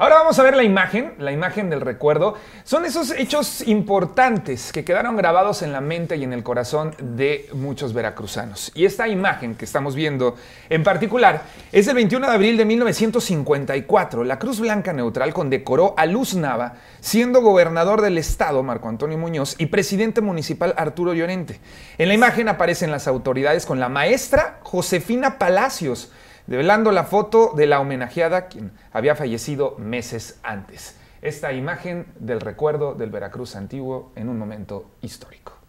Ahora vamos a ver la imagen, la imagen del recuerdo. Son esos hechos importantes que quedaron grabados en la mente y en el corazón de muchos veracruzanos. Y esta imagen que estamos viendo en particular es del 21 de abril de 1954. La Cruz Blanca Neutral condecoró a Luz Nava siendo gobernador del estado Marco Antonio Muñoz y presidente municipal Arturo Llorente. En la imagen aparecen las autoridades con la maestra Josefina Palacios develando la foto de la homenajeada quien había fallecido meses antes. Esta imagen del recuerdo del Veracruz antiguo en un momento histórico.